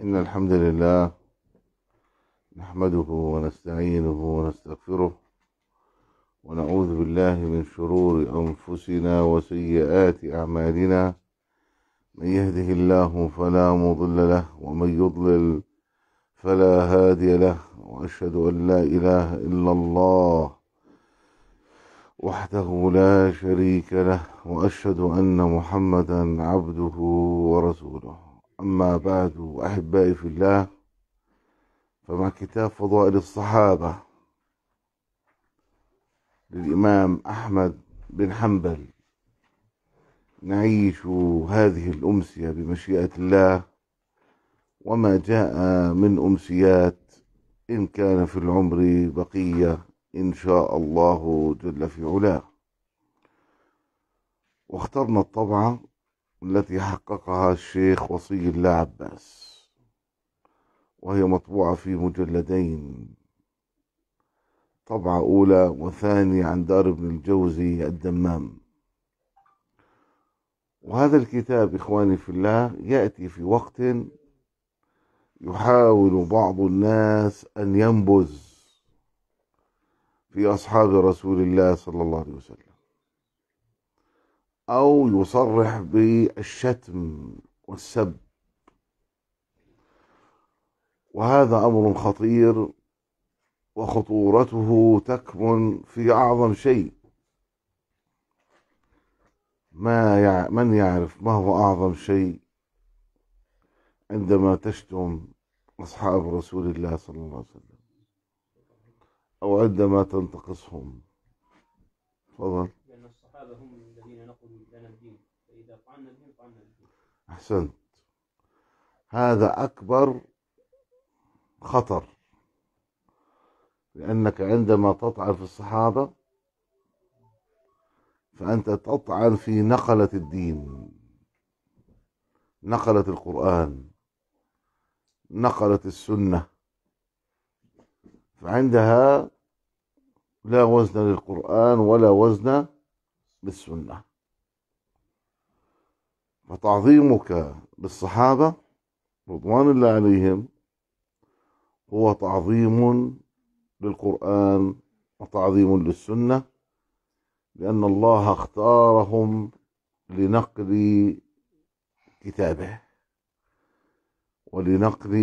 إن الحمد لله نحمده ونستعينه ونستغفره ونعوذ بالله من شرور أنفسنا وسيئات أعمالنا من يهده الله فلا مضل له ومن يضلل فلا هادي له وأشهد أن لا إله إلا الله وحده لا شريك له وأشهد أن محمدا عبده ورسوله أما بعد أحبائي في الله فمع كتاب فضائل الصحابة للإمام أحمد بن حنبل نعيش هذه الأمسية بمشيئة الله وما جاء من أمسيات إن كان في العمر بقية إن شاء الله جل في علاه واخترنا الطبعة التي حققها الشيخ وصي الله عباس وهي مطبوعة في مجلدين طبعة أولى وثانية عن دار ابن الجوزي الدمام وهذا الكتاب إخواني في الله يأتي في وقت يحاول بعض الناس أن ينبذ في أصحاب رسول الله صلى الله عليه وسلم أو يصرح بالشتم والسب وهذا أمر خطير وخطورته تكمن في أعظم شيء ما يع... من يعرف ما هو أعظم شيء عندما تشتم أصحاب رسول الله صلى الله عليه وسلم أو عندما تنتقصهم تفضل احسنت هذا اكبر خطر لانك عندما تطعن في الصحابه فانت تطعن في نقله الدين نقله القران نقله السنه فعندها لا وزن للقران ولا وزن للسنه فتعظيمك للصحابة رضوان الله عليهم هو تعظيم للقرآن وتعظيم للسنة لأن الله اختارهم لنقل كتابه ولنقل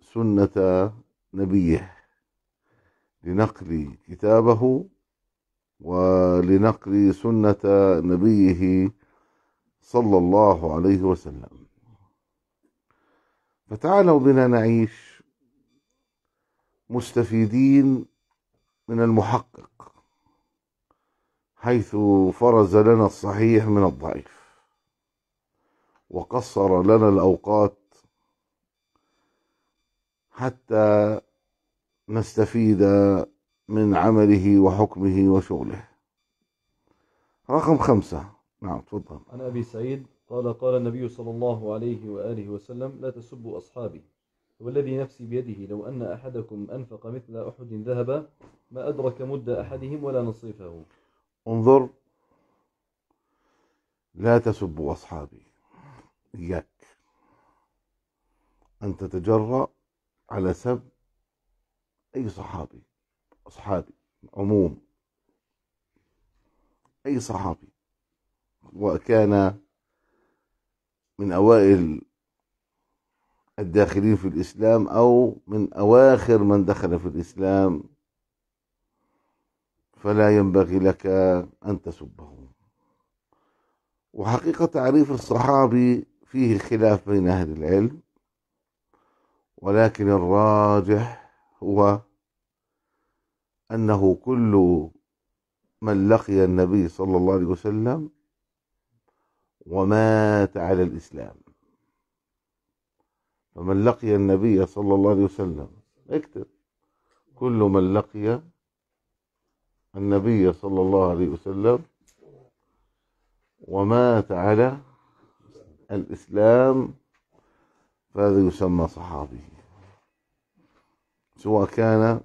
سنة نبيه لنقل كتابه ولنقل سنة نبيه صلى الله عليه وسلم فتعالوا بنا نعيش مستفيدين من المحقق حيث فرز لنا الصحيح من الضعيف وقصر لنا الاوقات حتى نستفيد من عمله وحكمه وشغله رقم خمسه نعم تفضل عن أبي سعيد قال قال النبي صلى الله عليه وآله وسلم لا تسبوا أصحابي والذي نفسي بيده لو أن أحدكم أنفق مثل أحد ذهبا ما أدرك مد أحدهم ولا نصيفه انظر لا تسبوا أصحابي إياك أن تتجرأ على سب أي صحابي أصحابي عموم أي صحابي وكان من أوائل الداخلين في الإسلام أو من أواخر من دخل في الإسلام فلا ينبغي لك أن تسبه وحقيقة تعريف الصحابي فيه خلاف بين أهل العلم ولكن الراجح هو أنه كل من لقي النبي صلى الله عليه وسلم ومات على الإسلام فمن لقي النبي صلى الله عليه وسلم اكتب كل من لقي النبي صلى الله عليه وسلم ومات على الإسلام فهذا يسمى صحابي سواء كان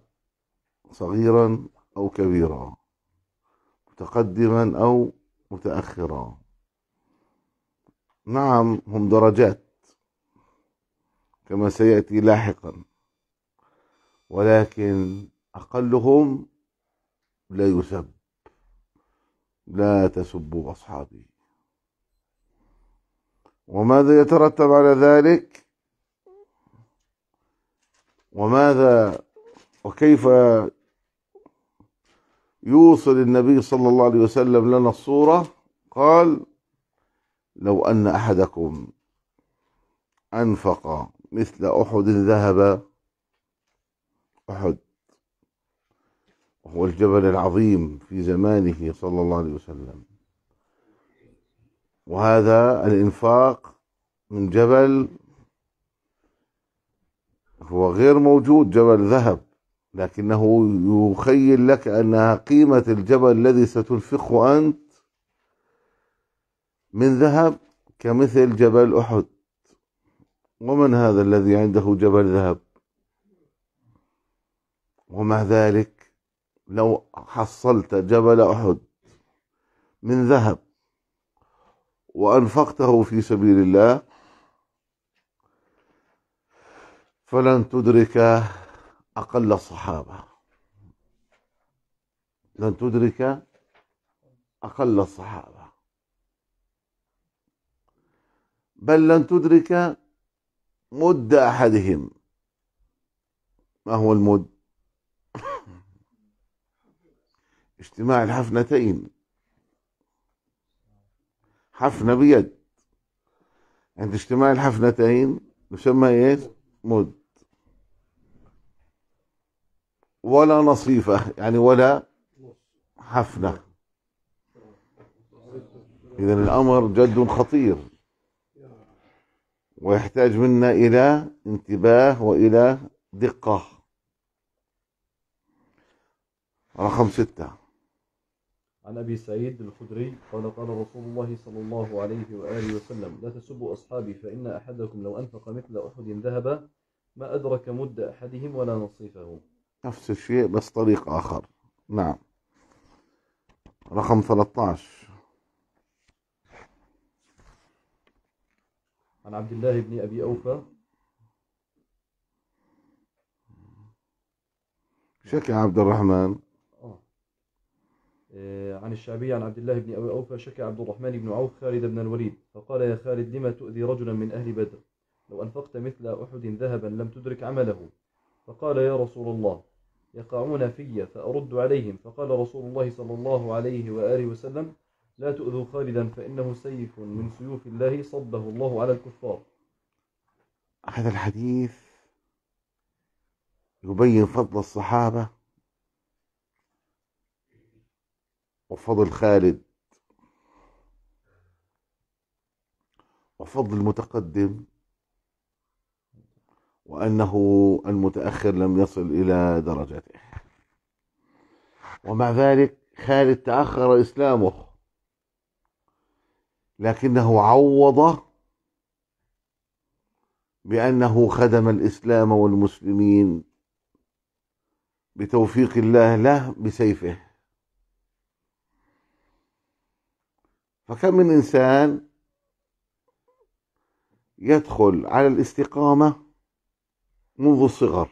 صغيرا أو كبيرا متقدما أو متأخرا نعم هم درجات كما سياتي لاحقا ولكن اقلهم لا يسب لا تسبوا اصحابي وماذا يترتب على ذلك وماذا وكيف يوصل النبي صلى الله عليه وسلم لنا الصوره قال لو أن أحدكم أنفق مثل أحد ذهب أحد وهو الجبل العظيم في زمانه صلى الله عليه وسلم وهذا الإنفاق من جبل هو غير موجود جبل ذهب لكنه يخيل لك أنها قيمة الجبل الذي ستنفقه أنت من ذهب كمثل جبل أحد ومن هذا الذي عنده جبل ذهب ومع ذلك لو حصلت جبل أحد من ذهب وأنفقته في سبيل الله فلن تدرك أقل الصحابة لن تدرك أقل الصحابة بل لن تدرك مد أحدهم ما هو المد اجتماع الحفنتين حفنة بيد عند اجتماع الحفنتين يسمى ايش مد ولا نصيفة يعني ولا حفنة إذا الأمر جد خطير ويحتاج منا إلى انتباه وإلى دقة رقم ستة عن أبي سعيد الخدري قال قال رسول الله صلى الله عليه وآله وسلم لا تسبوا أصحابي فإن أحدكم لو أنفق مثل أحد ذهبا ما أدرك مد أحدهم ولا نصيفه نفس الشيء بس طريق آخر نعم رقم 13 عن عبد الله بن أبي أوفى شك عبد الرحمن آه. آه. عن الشعبي عن عبد الله بن أبي أوفى شك عبد الرحمن بن عوف خالد بن الوليد فقال يا خالد لما تؤذي رجلا من أهل بدر لو أنفقت مثل أحد ذهبا لم تدرك عمله فقال يا رسول الله يقعون في فأرد عليهم فقال رسول الله صلى الله عليه وآله وسلم لا تؤذوا خالدا فإنه سيف من سيوف الله صده الله على الكفار هذا الحديث يبين فضل الصحابة وفضل خالد وفضل المتقدم وأنه المتأخر لم يصل إلى درجته ومع ذلك خالد تأخر إسلامه لكنه عوض بأنه خدم الإسلام والمسلمين بتوفيق الله له بسيفه فكم من إنسان يدخل على الاستقامة منذ الصغر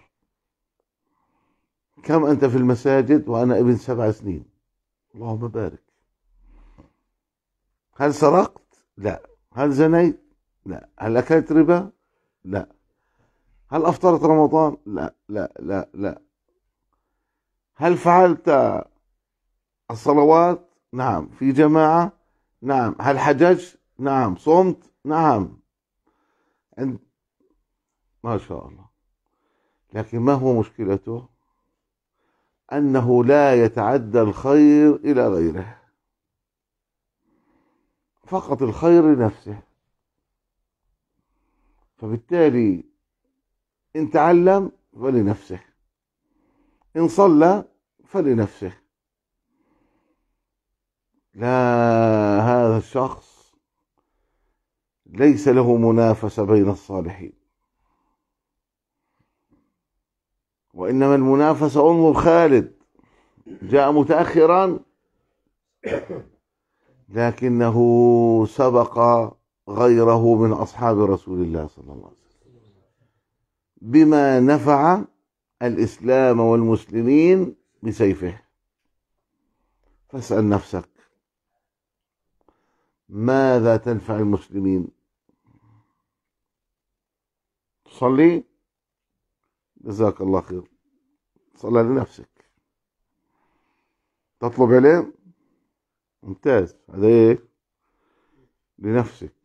كم أنت في المساجد وأنا ابن سبع سنين اللهم بارك هل سرقت؟ لا هل زنيت؟ لا هل أكلت ربا؟ لا هل أفطرت رمضان؟ لا لا لا لا هل فعلت الصلوات؟ نعم في جماعة؟ نعم هل حججت؟ نعم صمت؟ نعم عند ما شاء الله لكن ما هو مشكلته؟ أنه لا يتعدى الخير إلى غيره فقط الخير لنفسه فبالتالي إن تعلم فلنفسه إن صلى فلنفسه لا هذا الشخص ليس له منافسة بين الصالحين وإنما المنافسة انظر خالد جاء متأخرا لكنه سبق غيره من أصحاب رسول الله صلى الله عليه وسلم بما نفع الإسلام والمسلمين بسيفه فاسأل نفسك ماذا تنفع المسلمين تصلي جزاك الله خير صلى لنفسك تطلب عليه ممتاز هذا ايه لنفسك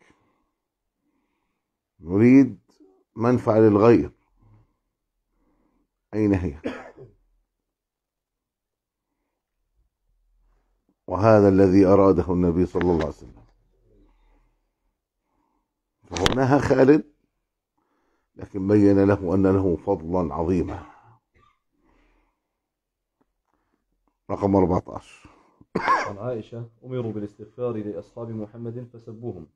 نريد منفعة للغير أين هي وهذا الذي أراده النبي صلى الله عليه وسلم فهو خالد لكن بين له أن له فضلا عظيما رقم 14 عن عائشة أمروا بالاستغفار لأصحاب محمد فسبوهم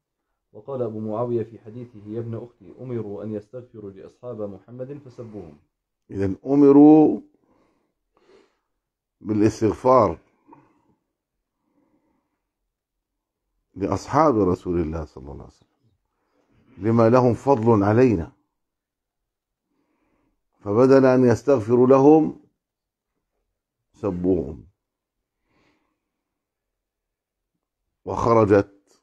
وقال أبو معاوية في حديثه يا ابن أختي أمروا أن يستغفروا لأصحاب محمد فسبوهم إذا أمروا بالاستغفار لأصحاب رسول الله صلى الله عليه وسلم لما لهم فضل علينا فبدل أن يستغفروا لهم سبوهم وخرجت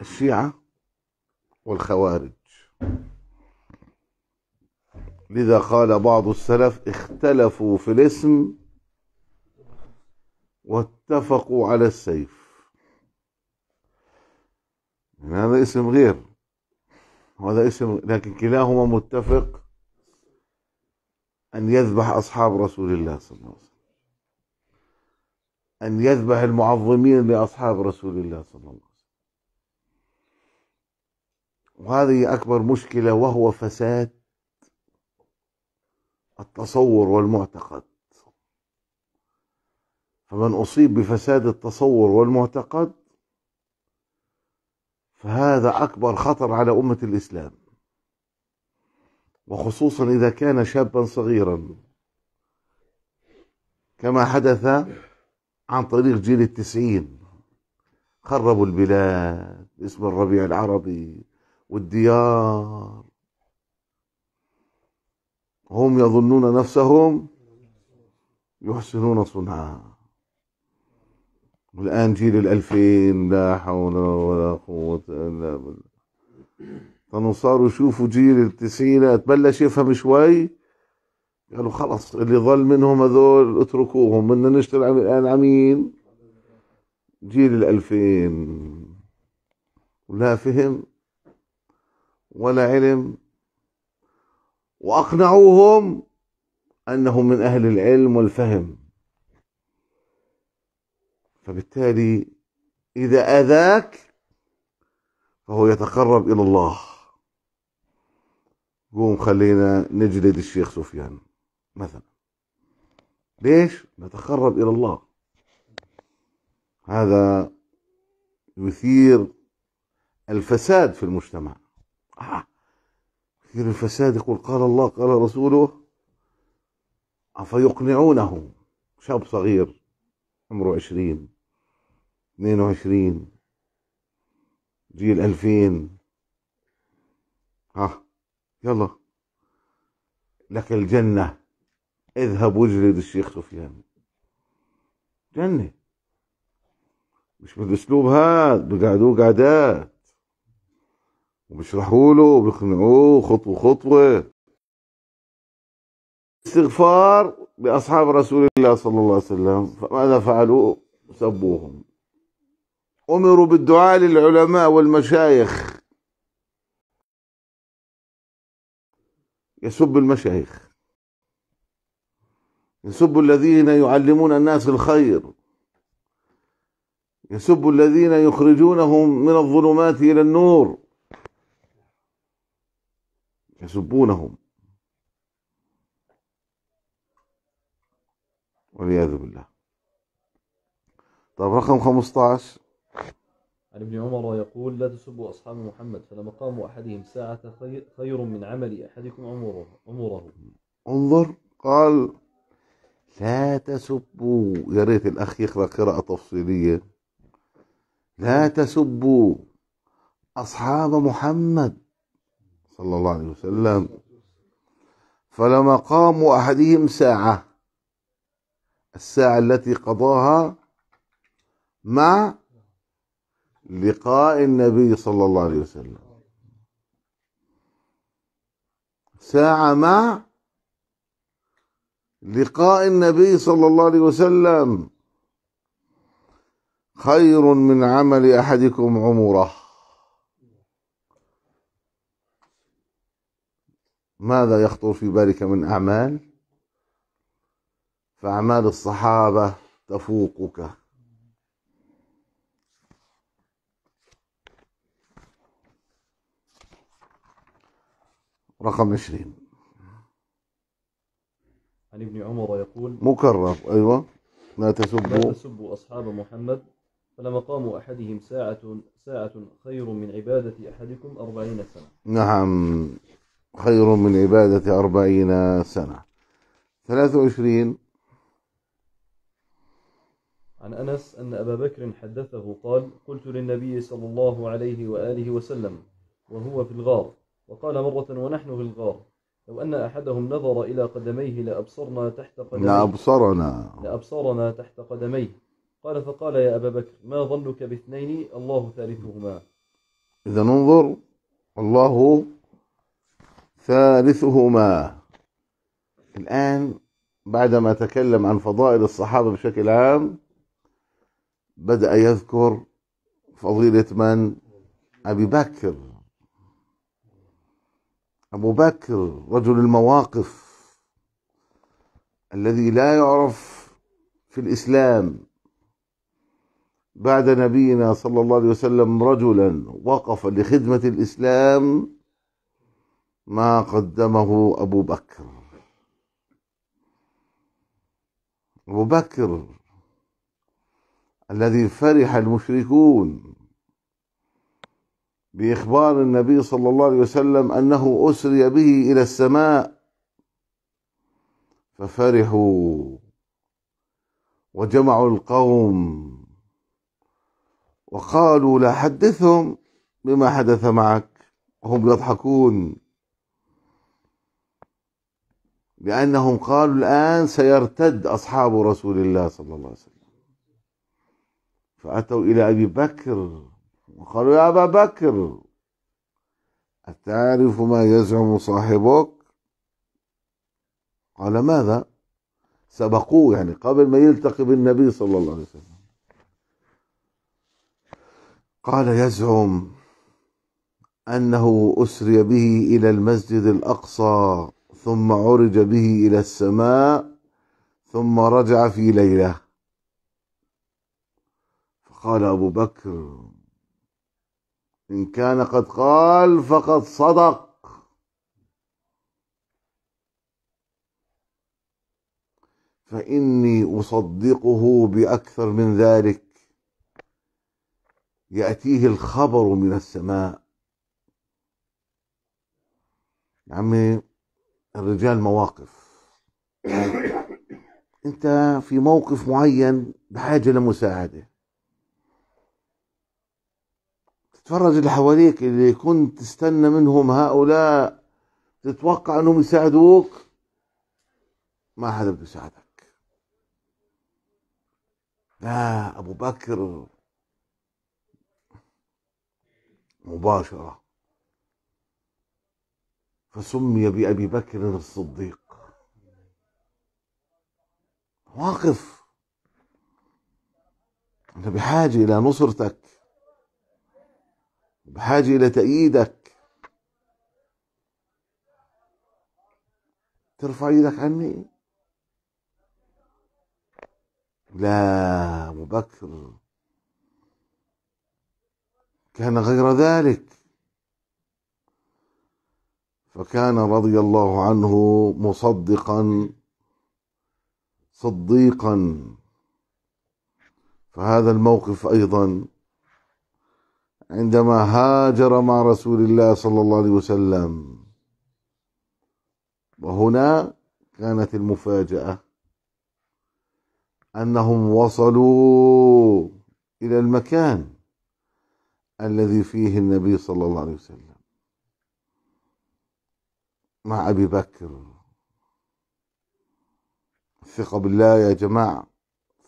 الشيعة والخوارج لذا قال بعض السلف اختلفوا في الاسم واتفقوا على السيف يعني هذا اسم غير هذا اسم لكن كلاهما متفق أن يذبح أصحاب رسول الله صلى الله عليه وسلم أن يذبح المعظمين لأصحاب رسول الله صلى الله عليه وسلم وهذه أكبر مشكلة وهو فساد التصور والمعتقد فمن أصيب بفساد التصور والمعتقد فهذا أكبر خطر على أمة الإسلام وخصوصا إذا كان شابا صغيرا كما حدث عن طريق جيل التسعين خربوا البلاد باسم الربيع العربي والديار هم يظنون نفسهم يحسنون صنعا والآن جيل الألفين لا حول ولا قوة إلا بالله صاروا يشوفوا جيل التسعينات بلش يفهم شوي قالوا خلص اللي ظل منهم هذول اتركوهم بدنا نشتغل الآن مين؟ جيل الألفين لا فهم ولا علم وأقنعوهم أنهم من أهل العلم والفهم فبالتالي إذا آذاك فهو يتقرب إلى الله قوم خلينا نجلد الشيخ سفيان مثلا ليش نتقرب إلى الله هذا يثير الفساد في المجتمع آه. يثير الفساد يقول قال الله قال رسوله أفيقنعونه شاب صغير عمره عشرين اثنين وعشرين جيل ألفين ها آه. يلا لك الجنة اذهب واجلد الشيخ سفيان جنة مش بالاسلوب هاد بقعدوه قعدات وبيشرحوا له وبيقنعوه خطوه خطوه استغفار لاصحاب رسول الله صلى الله عليه وسلم فماذا فعلوا؟ سبوهم امروا بالدعاء للعلماء والمشايخ يسب المشايخ يسب الذين يعلمون الناس الخير يسب الذين يخرجونهم من الظلمات إلى النور يسبونهم والعياذ بالله طب رقم 15 عن ابن عمر يقول لا تسبوا أصحاب محمد فلمقام أحدهم ساعة خير من عمل أحدكم عمره عمره انظر قال لا تسبوا يا ريت الأخ يقرأ قراءة تفصيلية لا تسبوا أصحاب محمد صلى الله عليه وسلم فلما قام أحدهم ساعة الساعة التي قضاها مع لقاء النبي صلى الله عليه وسلم ساعة مع لقاء النبي صلى الله عليه وسلم خير من عمل أحدكم عمره ماذا يخطر في بالك من أعمال فأعمال الصحابة تفوقك رقم عشرين عن ابن عمر يقول مكرر أيوة لا تسبوا لا تسبوا أصحاب محمد فلمقام أحدهم ساعة ساعة خير من عبادة أحدكم أربعين سنة نعم خير من عبادة أربعين سنة ثلاثة وعشرين عن أنس أن أبا بكر حدثه قال قلت للنبي صلى الله عليه وآله وسلم وهو في الغار وقال مرة ونحن في الغار لو أن أحدهم نظر إلى قدميه لأبصرنا تحت قدميه لأبصرنا لأبصرنا تحت قدميه قال فقال يا أبا بكر ما ظنك باثنين الله ثالثهما إذا ننظر الله ثالثهما الآن بعدما تكلم عن فضائل الصحابة بشكل عام بدأ يذكر فضيلة من أبي بكر أبو بكر رجل المواقف الذي لا يعرف في الإسلام بعد نبينا صلى الله عليه وسلم رجلا وقف لخدمة الإسلام ما قدمه أبو بكر أبو بكر الذي فرح المشركون باخبار النبي صلى الله عليه وسلم انه اسري به الى السماء ففرحوا وجمعوا القوم وقالوا لا حدثهم بما حدث معك وهم يضحكون لأنهم قالوا الآن سيرتد أصحاب رسول الله صلى الله عليه وسلم فأتوا إلى أبي بكر قالوا يا أبا بكر أتعرف ما يزعم صاحبك قال ماذا سبقوه يعني قبل ما يلتقي بالنبي صلى الله عليه وسلم قال يزعم أنه أسري به إلى المسجد الأقصى ثم عرج به إلى السماء ثم رجع في ليلة فقال أبو بكر إن كان قد قال فقد صدق فإني أصدقه بأكثر من ذلك يأتيه الخبر من السماء يا عمي الرجال مواقف أنت في موقف معين بحاجة لمساعدة تتفرج اللي حواليك اللي كنت تستنى منهم هؤلاء تتوقع انهم يساعدوك ما حدا بده يساعدك لا ابو بكر مباشره فسمي بابي بكر الصديق واقف انت بحاجه الى نصرتك بحاجة إلى تأييدك ترفع يدك عني لا أبو بكر كان غير ذلك فكان رضي الله عنه مصدقا صديقا فهذا الموقف ايضا عندما هاجر مع رسول الله صلى الله عليه وسلم وهنا كانت المفاجأة أنهم وصلوا إلى المكان الذي فيه النبي صلى الله عليه وسلم مع أبي بكر الثقة بالله يا جماعة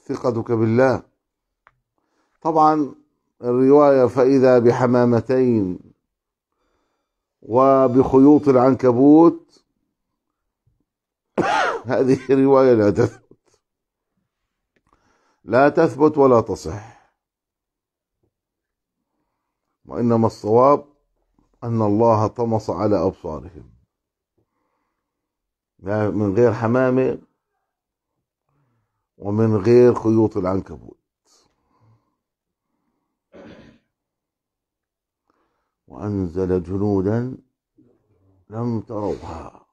ثقتك بالله طبعا الرواية فإذا بحمامتين وبخيوط العنكبوت هذه رواية لا تثبت لا تثبت ولا تصح وإنما الصواب أن الله طمس على أبصارهم من غير حمامة ومن غير خيوط العنكبوت وأنزل جنودا لم تروها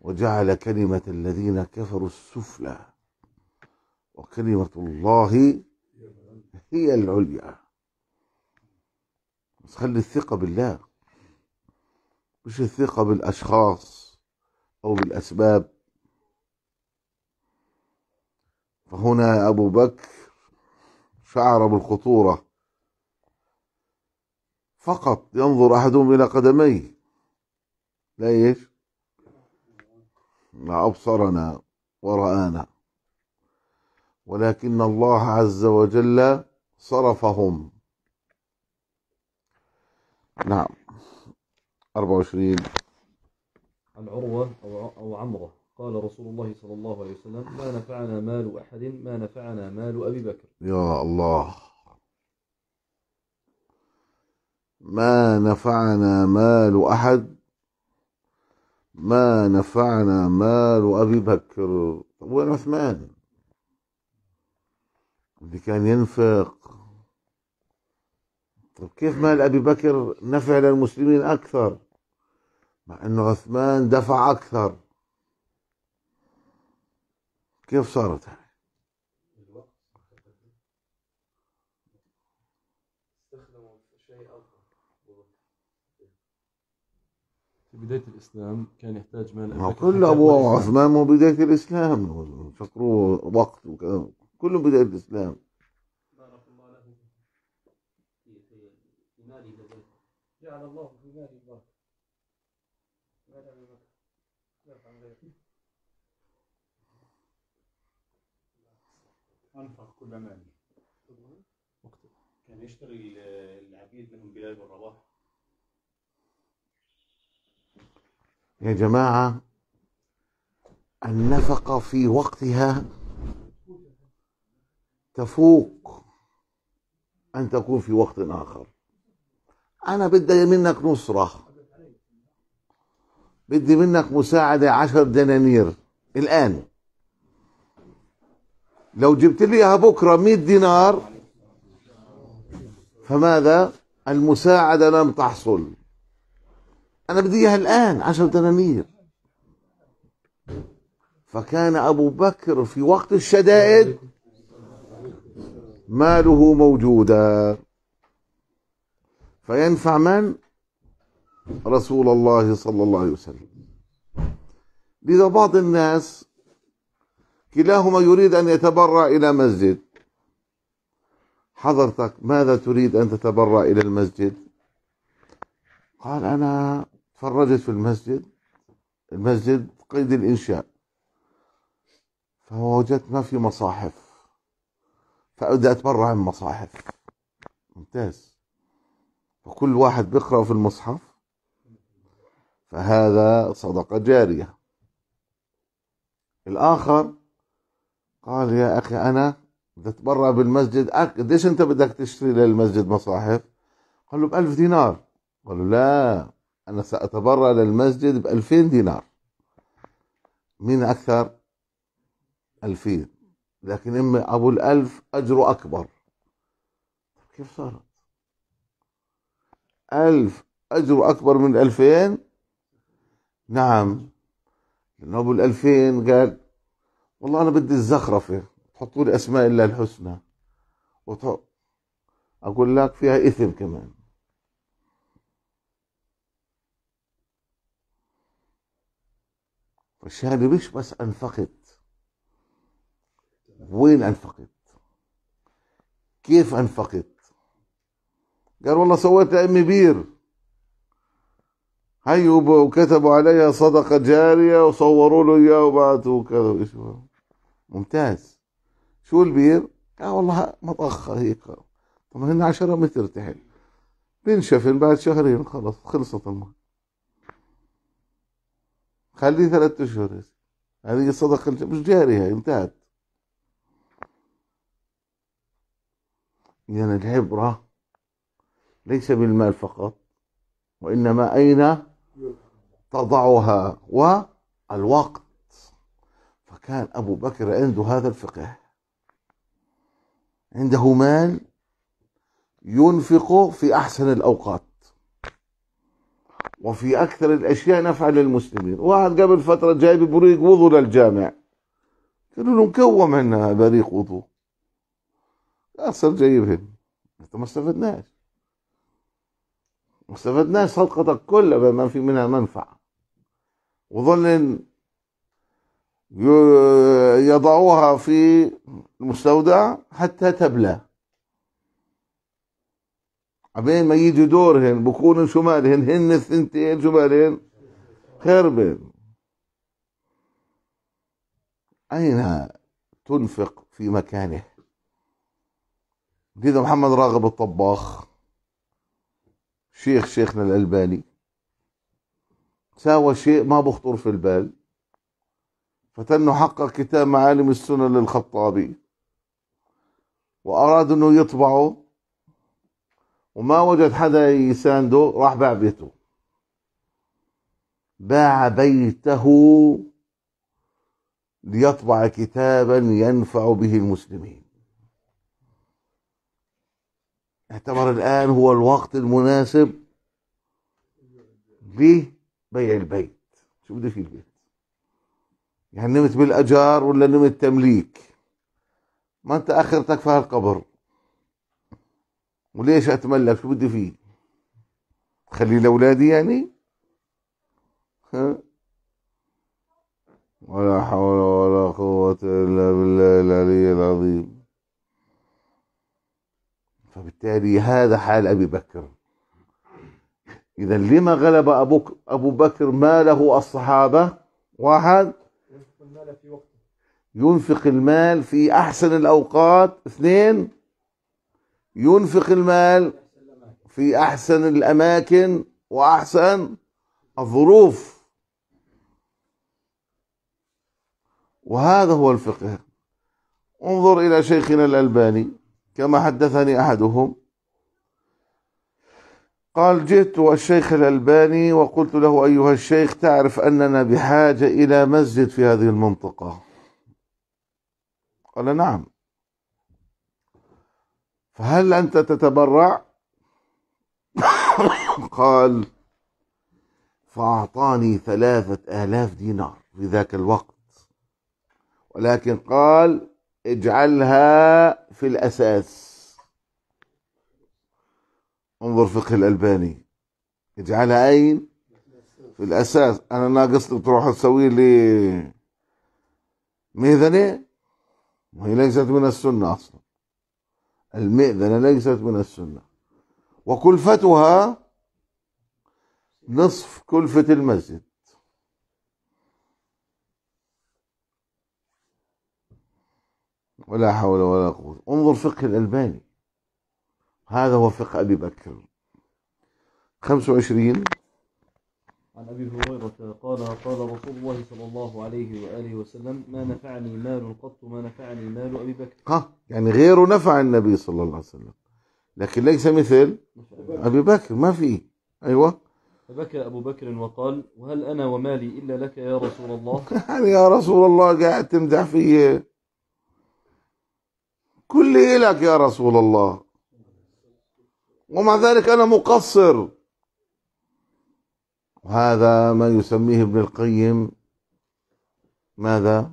وجعل كلمة الذين كفروا السفلى وكلمة الله هي العليا بس خلي الثقة بالله مش الثقة بالأشخاص أو بالأسباب فهنا أبو بكر شعر بالخطورة فقط ينظر أحدهم إلى قدميه لا إيش لا أبصرنا ورآنا ولكن الله عز وجل صرفهم نعم 24 عن عروة أو عمرة قال رسول الله صلى الله عليه وسلم ما نفعنا مال أحد ما نفعنا مال أبي بكر يا الله ما نفعنا مال أحد ما نفعنا مال أبي بكر وين عثمان اللي كان ينفق طب كيف مال أبي بكر نفع للمسلمين أكثر مع أنه عثمان دفع أكثر كيف صارت هاي بداية الإسلام كان يحتاج مال ما كل أبو عثمان مو بداية الإسلام فكروا وقت وكذا كله بداية الإسلام بارك الله له في ماله جعل الله في ماله بركة أنفق كل ماله كان يشتري العبيد منهم بلال بن رباح يا جماعة النفقة في وقتها تفوق أن تكون في وقت آخر أنا بدي منك نصرة بدي منك مساعدة عشر دنانير الآن لو جبت لي إياها بكرة مئة دينار فماذا المساعدة لم تحصل أنا بدي إياها الآن عشر دنانير فكان أبو بكر في وقت الشدائد ماله موجودا فينفع من رسول الله صلى الله عليه وسلم لذا بعض الناس كلاهما يريد أن يتبرع إلى مسجد حضرتك ماذا تريد أن تتبرع إلى المسجد قال أنا تفردت في المسجد المسجد قيد الإنشاء فوجدت ما في مصاحف فأبدأ أتبرع من مصاحف ممتاز فكل واحد بيقرأ في المصحف فهذا صدقة جارية الآخر قال يا أخي أنا بدي أتبرع بالمسجد قديش أنت بدك تشتري للمسجد مصاحف قال له بألف دينار قال له لا أنا سأتبرع للمسجد بألفين دينار مين أكثر ألفين لكن إما أبو الألف أجره أكبر طيب كيف صارت ألف أجره أكبر من ألفين نعم لأنه أبو الألفين قال والله أنا بدي الزخرفة حطوا لي أسماء إلا الحسنى وط... أقول لك فيها إثم كمان مش مش بس أنفقت وين أنفقت كيف أنفقت قال والله سويت لأمي بير هيو وكتبوا عليها صدقة جارية وصوروا له إياه وبعتوا وكذا ممتاز شو البير؟ قال والله مضخة هيك طبعا هن 10 متر تحت بنشفن بعد شهرين خلص خلصت المهم خليه ثلاثة أشهر هذه الصدقة مش جارية انتهت يعني العبرة ليس بالمال فقط وإنما أين تضعها والوقت فكان أبو بكر عنده هذا الفقه عنده مال ينفق في أحسن الأوقات وفي أكثر الأشياء نفعا للمسلمين واحد قبل فترة جايب بريق وضوء للجامع قالوا له مكوم عندنا بريق وضوء اصل جايبهن انت ما استفدناش ما استفدناش صدقتك كلها ما في منها منفعة وظل يضعوها في المستودع حتى تبلى عبين ما يجي دورهن بكونوا شو مالهن هن الثنتين شو مالهن خربن أين تنفق في مكانه كده محمد راغب الطباخ شيخ شيخنا الألباني ساوى شيء ما بخطر في البال فتنه حقق كتاب معالم السنة للخطابي وأراد أنه يطبعه وما وجد حدا يسانده راح باع بيته باع بيته ليطبع كتابا ينفع به المسلمين اعتبر الآن هو الوقت المناسب لبيع البيت شو بده في البيت يعني نمت بالأجار ولا نمت تمليك ما أنت آخرتك في هالقبر وليش اتملك شو بدي فيه خلي لاولادي يعني ها ولا حول ولا قوة إلا بالله العلي العظيم فبالتالي هذا حال أبي بكر إذا لما غلب أبوك أبو بكر ماله الصحابة واحد ينفق المال في وقته ينفق المال في أحسن الأوقات اثنين ينفق المال في أحسن الأماكن وأحسن الظروف وهذا هو الفقه انظر إلى شيخنا الألباني كما حدثني أحدهم قال جئت الشيخ الألباني وقلت له أيها الشيخ تعرف أننا بحاجة إلى مسجد في هذه المنطقة قال نعم فهل أنت تتبرع قال فأعطاني ثلاثة آلاف دينار في ذاك الوقت ولكن قال اجعلها في الأساس انظر فقه الألباني اجعلها أين في الأساس أنا ناقص تروح تسوي لي ميذنة وهي ليست من السنة أصلا المئذنة ليست من السنة وكلفتها نصف كلفة المسجد ولا حول ولا قوة انظر فقه الألباني هذا هو فقه أبي بكر 25 عن أبي هريرة قال قال رسول الله صلى الله عليه وآله وسلم ما نفعني مال قط ما نفعني مال أبي بكر ها يعني غيره نفع النبي صلى الله عليه وسلم لكن ليس مثل أبي بكر ما في أيوة فبكى أبو بكر وقال وهل أنا ومالي إلا لك يا رسول الله يعني يا رسول الله قاعد تمدح في كل لك يا رسول الله ومع ذلك أنا مقصر وهذا ما يسميه ابن القيم ماذا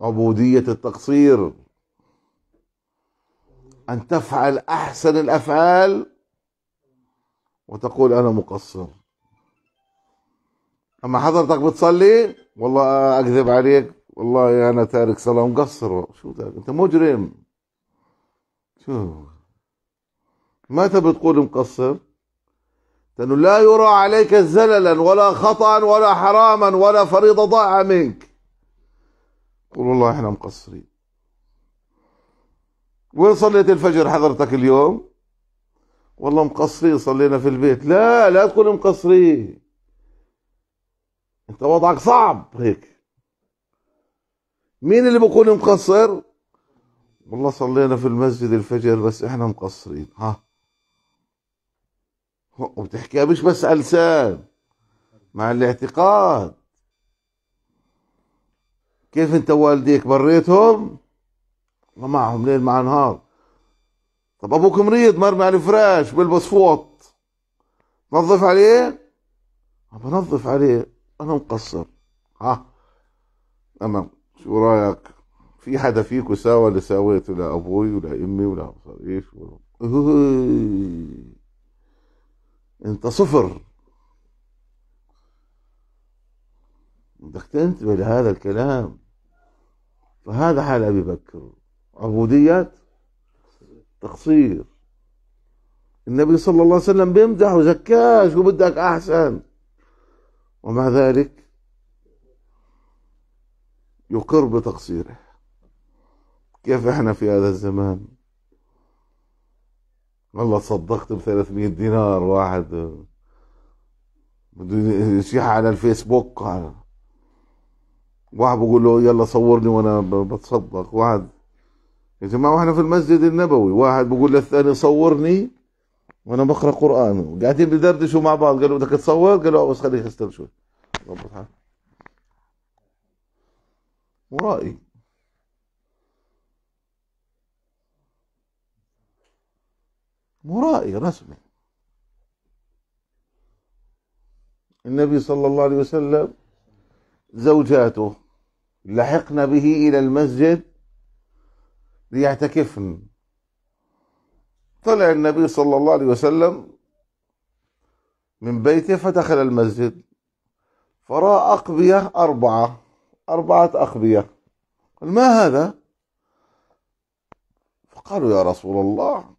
عبودية التقصير أن تفعل أحسن الأفعال وتقول أنا مقصر أما حضرتك بتصلي والله أكذب عليك والله أنا تارك صلاة مقصر شو تارك أنت مجرم شو متى بتقول مقصر لأنه لا يرى عليك زللا ولا خطأ ولا حراما ولا فريضة ضاع منك قول والله احنا مقصرين وين صليت الفجر حضرتك اليوم والله مقصرين صلينا في البيت لا لا تقول مقصرين انت وضعك صعب هيك مين اللي بكون مقصر والله صلينا في المسجد الفجر بس احنا مقصرين ها وتحكيها مش بس ألسان مع الاعتقاد كيف انت والديك بريتهم معهم ليل مع نهار طب ابوك مريض مرمي على الفراش بلبس فوط نظف عليه بنظف عليه انا مقصر ها تمام شو رايك في حدا فيكم ساوى اللي ساويته لابوي ولا امي ولا ايش ولا انت صفر بدك تنتبه لهذا الكلام فهذا حال ابي بكر عبوديات تقصير النبي صلى الله عليه وسلم بيمدح وزكاش شو بدك احسن ومع ذلك يقر بتقصيره كيف احنا في هذا الزمان والله صدقت ب 300 دينار واحد بده يشيح على الفيسبوك على واحد بقول له يلا صورني وانا بتصدق واحد يا جماعه واحنا في المسجد النبوي واحد بقول للثاني صورني وانا بقرا قران قاعدين بدردشوا مع بعض قالوا بدك تصور قالوا آه، بس خليك استر شوي ظبط حالك ورائي مرائي رسمي النبي صلى الله عليه وسلم زوجاته لحقن به إلى المسجد ليعتكفن طلع النبي صلى الله عليه وسلم من بيته فدخل المسجد فرأى أقبية أربعة أربعة أقبية قال ما هذا فقالوا يا رسول الله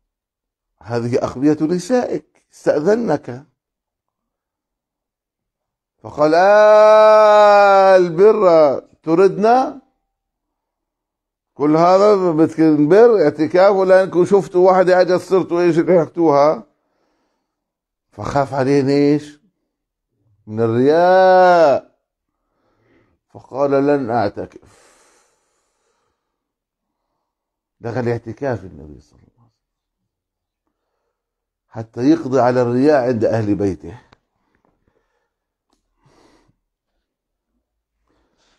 هذه أخبية نسائك استأذنك فقال آه البر تردنا كل هذا بر اعتكاف ولا انكم شفتوا واحدة اجى صرت ايش ضحكتوها فخاف عليه ايش من الرياء فقال لن اعتكف دخل اعتكاف النبي صلى الله عليه وسلم حتى يقضي على الرياء عند أهل بيته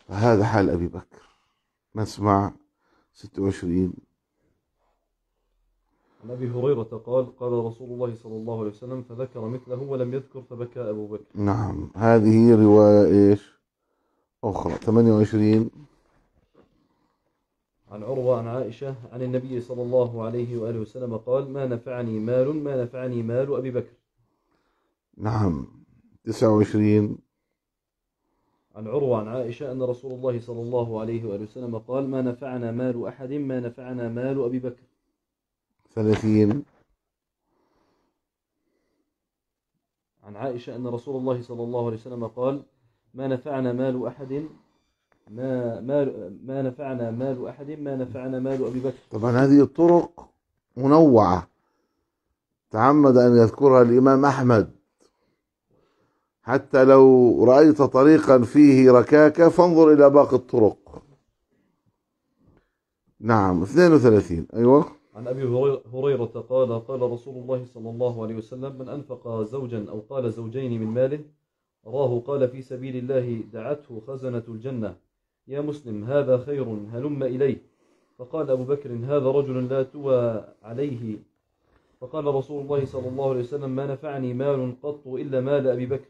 فهذا حال أبي بكر نسمع 26 عن أبي هريرة قال قال رسول الله صلى الله عليه وسلم فذكر مثله ولم يذكر فبكى أبو بكر نعم هذه رواية إيش أخرى 28 عن عروة عن عائشة عن النبي صلى الله عليه وآله وسلم قال ما نفعني مال ما نفعني مال أبي بكر نعم 29 عن عروة عن عائشة أن رسول الله صلى الله عليه وآله وسلم قال ما نفعنا مال أحد ما نفعنا مال أبي بكر 30 عن عائشة أن رسول الله صلى الله عليه وسلم قال ما نفعنا مال أحد ما ما ما نفعنا مال أحد ما نفعنا مال أبي بكر طبعا هذه الطرق منوعة تعمد أن يذكرها الإمام أحمد حتى لو رأيت طريقا فيه ركاكة فانظر إلى باقي الطرق نعم 32 أيوة عن أبي هريرة قال قال رسول الله صلى الله عليه وسلم من أنفق زوجا أو قال زوجين من ماله راه قال في سبيل الله دعته خزنة الجنة يا مسلم هذا خير هلم إليه فقال أبو بكر هذا رجل لا توى عليه فقال رسول الله صلى الله عليه وسلم ما نفعني مال قط إلا مال أبي بكر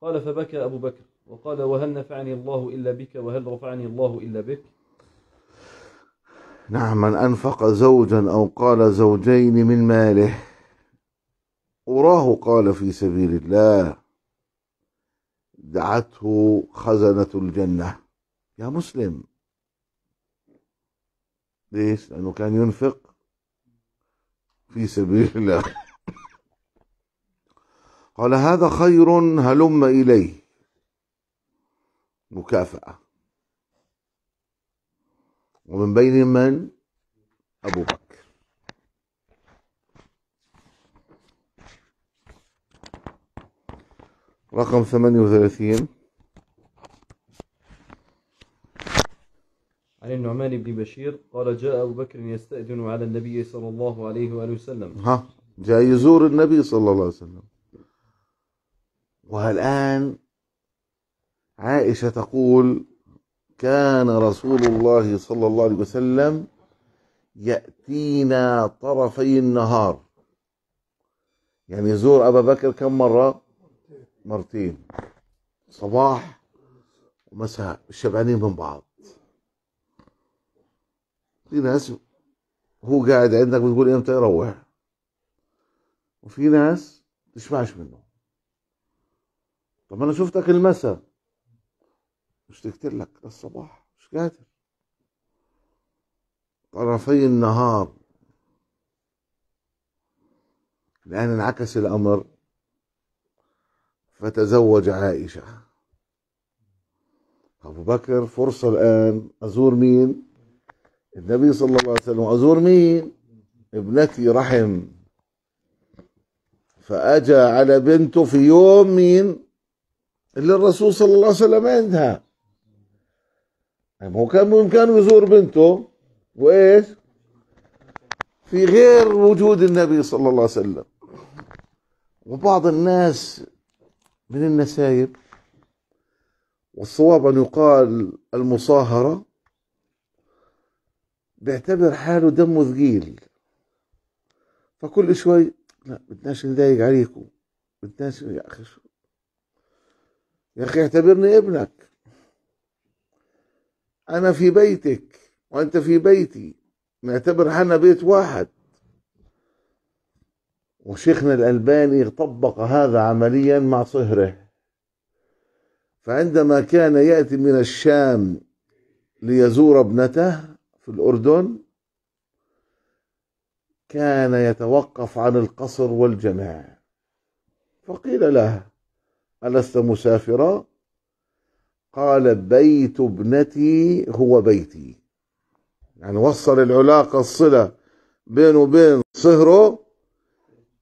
قال فبكى أبو بكر وقال وهل نفعني الله إلا بك وهل رفعني الله إلا بك نعم من أنفق زوجا أو قال زوجين من ماله أراه قال في سبيل الله دعته خزنة الجنة يا مسلم ليش؟ لأنه كان ينفق في سبيل الله قال هذا خير هلم إليه مكافأة ومن بين من أبو بكر رقم ثمانية وثلاثين عن النعمان بن بشير قال جاء أبو بكر يستأذن على النبي صلى الله عليه وآله وسلم ها جاء يزور النبي صلى الله عليه وسلم والآن عائشة تقول كان رسول الله صلى الله عليه وسلم يأتينا طرفي النهار يعني يزور أبا بكر كم مرة مرتين صباح ومساء الشبعانين من بعض في ناس هو قاعد عندك بتقول امتى إيه، يروح وفي ناس تشبعش منه طب انا شفتك المساء اشتقت لك للصباح مش قادر طرفي النهار لأن انعكس الأمر فتزوج عائشة أبو بكر فرصة الآن أزور مين النبي صلى الله عليه وسلم أزور مين ابنتي رحم فأجى على بنته في يوم مين اللي الرسول صلى الله عليه وسلم عندها هو كان بإمكانه يزور بنته وإيش في غير وجود النبي صلى الله عليه وسلم وبعض الناس من النسايب والصواب أن يقال المصاهرة بيعتبر حاله دمه ثقيل فكل شوي لا بدناش نضايق عليكم بدناش يا اخي شو يا اخي اعتبرني ابنك انا في بيتك وانت في بيتي نعتبر حالنا بيت واحد وشيخنا الألباني طبق هذا عمليا مع صهره فعندما كان يأتي من الشام ليزور ابنته في الأردن كان يتوقف عن القصر والجماع فقيل له ألست مسافرا؟ قال بيت ابنتي هو بيتي يعني وصل العلاقة الصلة بينه وبين صهره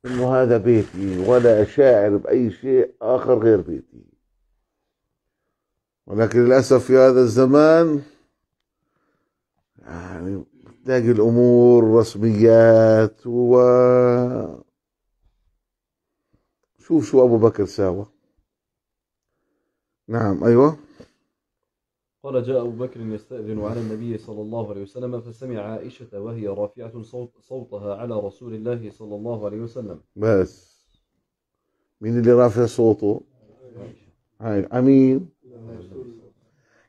انه هذا بيتي ولا اشاعر باي شيء اخر غير بيتي ولكن للاسف في هذا الزمان يعني تلاقي الامور رسميات و شوف شو ابو بكر ساوى نعم ايوه قال جاء أبو بكر يستأذن على النبي صلى الله عليه وسلم فسمع عائشة وهي رافعة صوت صوتها على رسول الله صلى الله عليه وسلم بس مين اللي رافع صوته؟ هاي امين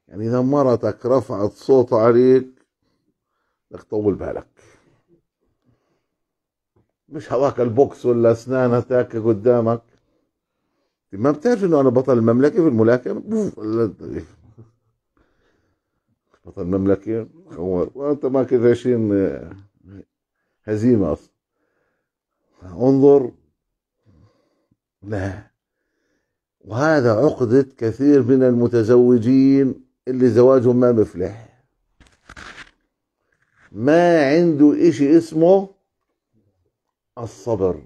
يعني إذا مرتك رفعت صوتها عليك بدك طول بالك مش هواك البوكس ولا اسنانك قدامك ما بتعرف انه انا بطل المملكه في الملاكمه بطل المملكه خوار وانت كذا 20 هزيمه اصلا انظر لا وهذا عقدة كثير من المتزوجين اللي زواجهم ما بفلح ما عنده إشي اسمه الصبر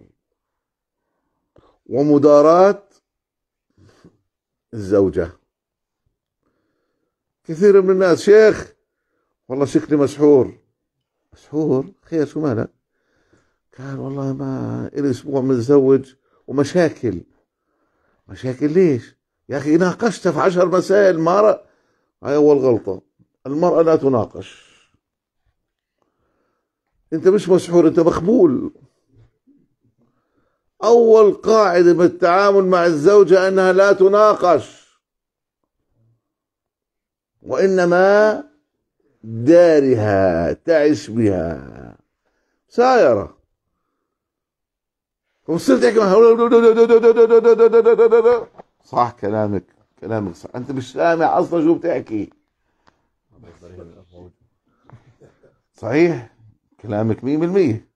ومداراة الزوجة كثير من الناس شيخ والله شكلي مسحور مسحور خير شو مالك قال والله ما إلي أسبوع متزوج ومشاكل مشاكل ليش يا أخي ناقشتها في عشر مسائل ما هاي أول غلطة المرأة لا تناقش انت مش مسحور انت مخبول اول قاعده بالتعامل مع الزوجه انها لا تناقش وانما دارها تعيش بها سايره وصرت تحكي صح كلامك كلامك صح انت مش سامع اصلا شو بتحكي صحيح كلامك مية بالمية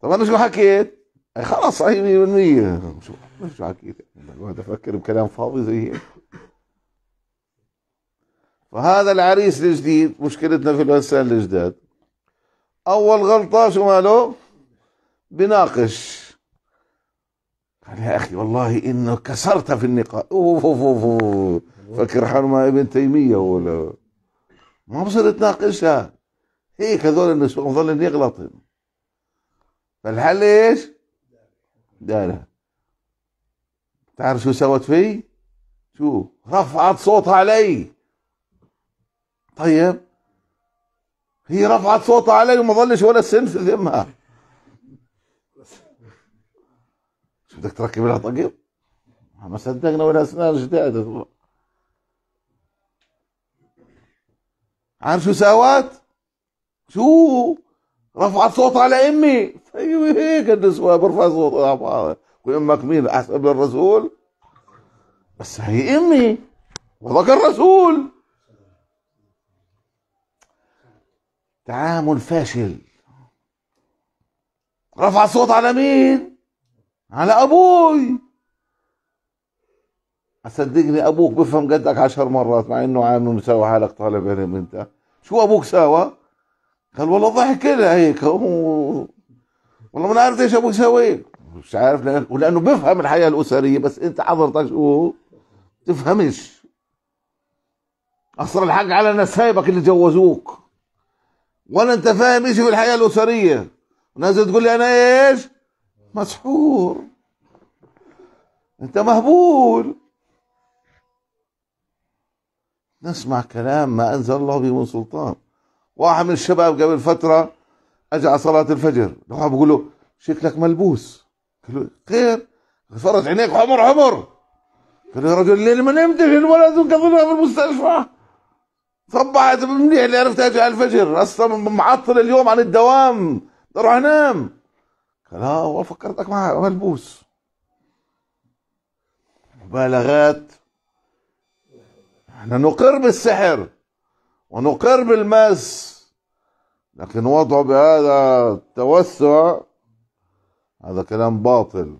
طب انا شو حكيت؟ اي خلص صحيح مية بالمية شو شو حكيت؟ بقعد افكر بكلام فاضي زي هيك فهذا العريس الجديد مشكلتنا في الانسان الجداد اول غلطه شو ماله؟ بناقش قال يا اخي والله انه كسرت في النقاش اوف اوف اوف, فكر حاله ابن تيميه ولا ما بصير تناقشها هيك إيه، هذول النسوان مظلين يغلطن فالحل ايش؟ دارها تعرف شو سوت في؟ شو؟ رفعت صوتها علي طيب هي رفعت صوتها علي وما ظلش ولا سن في ذمها شو بدك تركب لها طقم؟ ما صدقنا ولا اسنان جداد عارف شو سوت؟ شو رفعت صوت على امي فايوه هيك النسوه برفع صوت على وامك مين احسب للرسول بس هي امي وذكر الرسول تعامل فاشل رفع الصوت على مين على ابوي صدقني ابوك بفهم قدك عشر مرات مع انه عامل مساوي حالك طالب علم انت شو ابوك ساوى قال والله ضحك كذا هيك والله ما انا عارف ايش ابوك يسوي مش عارف ولانه بيفهم الحياه الاسريه بس انت حضرتك شو تفهمش اصلا الحق على نسايبك اللي جوزوك ولا انت فاهم ايش في الحياه الاسريه نازل تقول لي انا ايش مسحور انت مهبول نسمع كلام ما انزل الله به من سلطان واحد من الشباب قبل فترة اجى على صلاة الفجر الواحد بقول له شكلك ملبوس قال له خير فرج عينيك حمر حمر قال له يا رجل الليل ما نمتش الولد وقضيناها في المستشفى صبحت منيح اللي عرفت اجي على الفجر اصلا معطل اليوم عن الدوام اروح انام قال اه فكرتك معاه ملبوس مبالغات احنا نقر بالسحر ونقر بالمس لكن وضعه بهذا التوسع هذا كلام باطل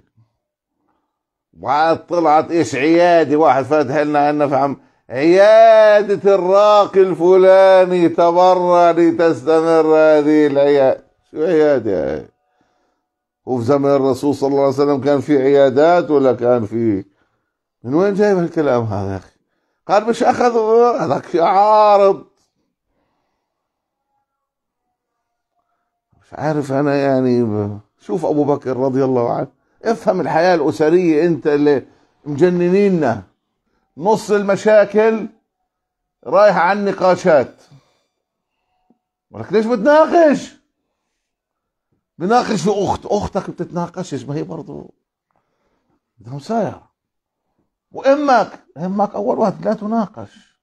وعاد طلعت ايش عيادة واحد فاتح لنا عنا فهم عيادة الراقي الفلاني تبرع لتستمر هذه العيادة شو عيادة هي وفي زمن الرسول صلى الله عليه وسلم كان في عيادات ولا كان في من وين جايب هالكلام هذا يا اخي قال مش اخذ هذاك عارض مش عارف انا يعني شوف ابو بكر رضي الله عنه افهم الحياه الاسريه انت اللي مجننينا نص المشاكل رايح عن نقاشات ولك ليش بتناقش بناقش في اخت اختك بتتناقشش ما هي برضه بدها مسايره وامك امك اول واحد لا تناقش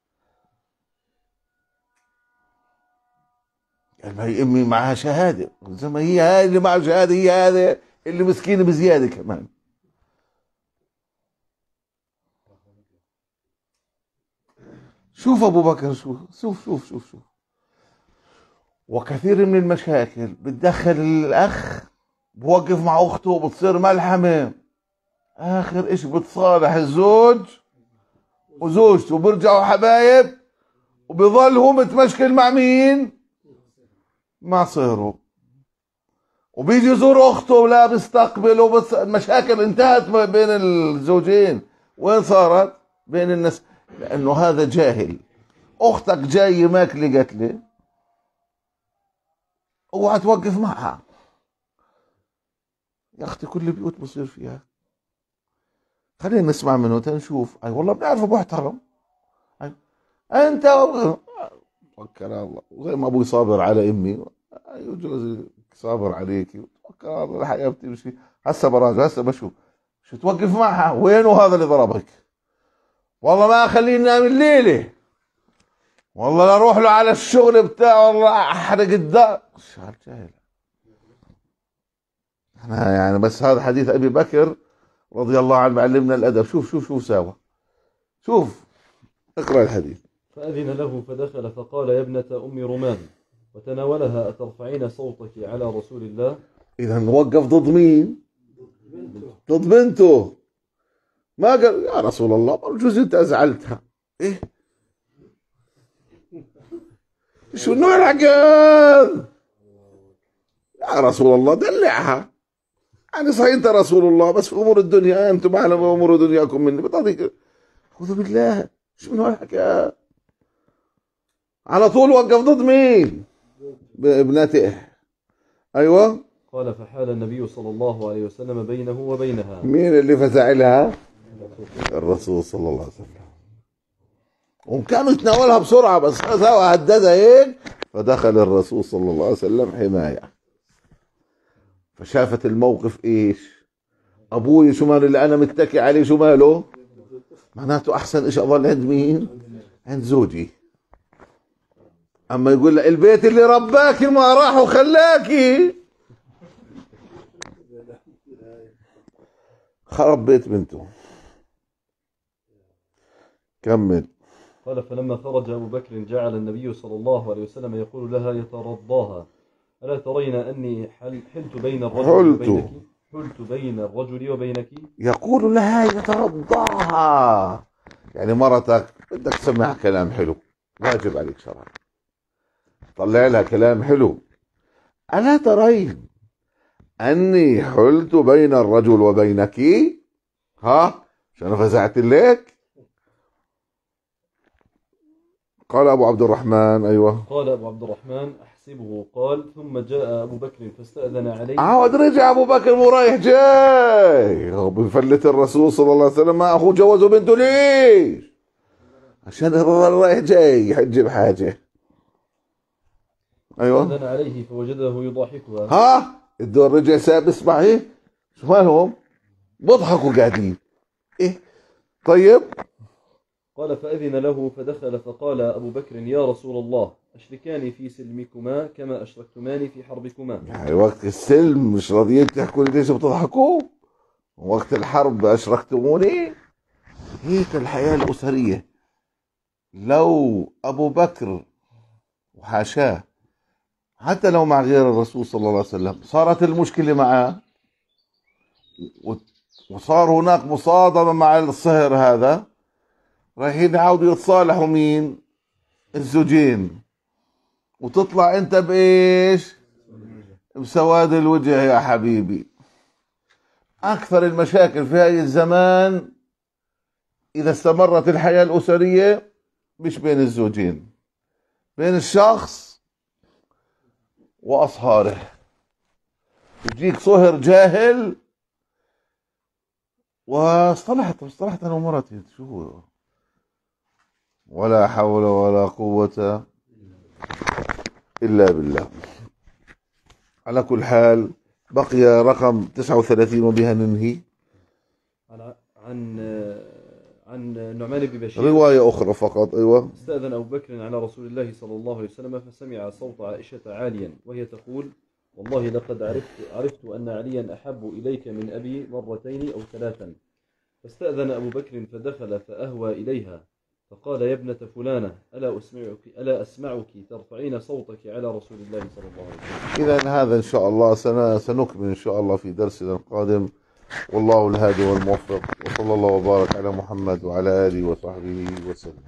يعني هي امي معها شهاده زي ما هي هاي اللي معها شهاده هي هذا اللي مسكينه بزياده كمان شوف ابو بكر شوف شوف شوف شوف شوف وكثير من المشاكل بتدخل الاخ بوقف مع اخته وبتصير ملحمه اخر اشي بتصالح الزوج وزوجته وبرجعوا حبايب وبيظل هو متمشكل مع مين ما صهروا وبيجي يزور اخته ولا بيستقبله بس المشاكل انتهت بين الزوجين وين صارت بين الناس لانه هذا جاهل اختك جايه ماكله قتله اوعى توقف معها يا اختي كل البيوت بصير فيها خلينا نسمع منه تنشوف اي والله بنعرفه محترم انت توكل على الله وزي ما ابوي صابر على امي جوزي صابر عليكي توكل على الله الحياه بتمشي هسه براجع هسه بشوف شو توقف معها وينه هذا اللي ضربك والله ما اخليه ينام الليله والله لا اروح له على الشغل بتاعه والله احرق الدار شعر جاهل احنا يعني بس هذا حديث ابي بكر رضي الله عنه علمنا الادب شوف شوف شوف ساوى شوف اقرا الحديث فأذن له فدخل فقال يا ابنة أم رمان وتناولها أترفعين صوتك على رسول الله إذا وقف ضد مين ضد بنته ما قال يا رسول الله بجوز أنت أزعلتها إيه شو نوع العقل يا رسول الله دلعها يعني صحيح انت رسول الله بس في امور الدنيا انتم اعلم امور دنياكم مني بتعطيك اعوذ بالله شو من العقل على طول وقف ضد مين بابنته ايوه قال فحال النبي صلى الله عليه وسلم بينه وبينها مين اللي فزعلها الرسول صلى الله عليه وسلم وكانوا يتناولها بسرعه بس سوا هددها ايه فدخل الرسول صلى الله عليه وسلم حمايه فشافت الموقف ايش ابوي شو مال اللي انا متكي عليه شو ماله معناته احسن ايش اضل عند مين عند زوجي اما يقول لها البيت اللي رباكي ما راح وخلاكي خرب بيت بنته كمل قال فلما خرج أبو بكر جعل النبي صلى الله عليه وسلم يقول لها يترضاها ألا ترين أني حلت بين الرجل حلت. وبينك حلت بين الرجل وبينك يقول لها يترضاها يعني مرتك بدك تسمع كلام حلو واجب عليك شرعا طلع لها كلام حلو ألا ترين أني حلت بين الرجل وبينك ها عشان فزعت لك قال أبو عبد الرحمن أيوة قال أبو عبد الرحمن أحسبه قال ثم جاء أبو بكر فاستأذن عليه عاود رجع أبو بكر ورايح جاي بفلت الرسول صلى الله عليه وسلم ما أخوه جوزه بنته ليش عشان رايح جاي يحج حاجة ايوه فدنا عليه فوجده يضحكها ها الدور رجع ساب اسمعي إيه. شو مالهم بضحكوا قاعدين ايه طيب قال فأذن له فدخل فقال أبو بكر يا رسول الله أشركاني في سلمكما كما أشركتماني في حربكما يعني وقت السلم مش راضيين تحكوا ليش بتضحكوا وقت الحرب أشركتموني هيك الحياة الأسرية لو أبو بكر وحاشاه حتى لو مع غير الرسول صلى الله عليه وسلم صارت المشكلة معه وصار هناك مصادمة مع الصهر هذا رايحين يعاودوا يتصالحوا مين الزوجين وتطلع انت بايش بسواد الوجه يا حبيبي اكثر المشاكل في هاي الزمان اذا استمرت الحياة الاسرية مش بين الزوجين بين الشخص وأصهاره يجيك صهر جاهل واصطلحت اصطلحت أنا ومرتي شو هو ولا حول ولا قوة إلا بالله على كل حال بقي رقم 39 وبها ننهي عن عن النعمان بن بشير رواية أخرى فقط أيوة استأذن أبو بكر على رسول الله صلى الله عليه وسلم فسمع صوت عائشة عاليا وهي تقول والله لقد عرفت عرفت أن عليا أحب إليك من أبي مرتين أو ثلاثا فاستأذن أبو بكر فدخل فأهوى إليها فقال يا ابنة فلانة ألا أسمعك ألا أسمعك ترفعين صوتك على رسول الله صلى الله عليه وسلم إذا هذا إن شاء الله سنكمل إن شاء الله في درسنا القادم والله الهادي والموفق وصلى الله وبارك على محمد وعلى آله وصحبه وسلم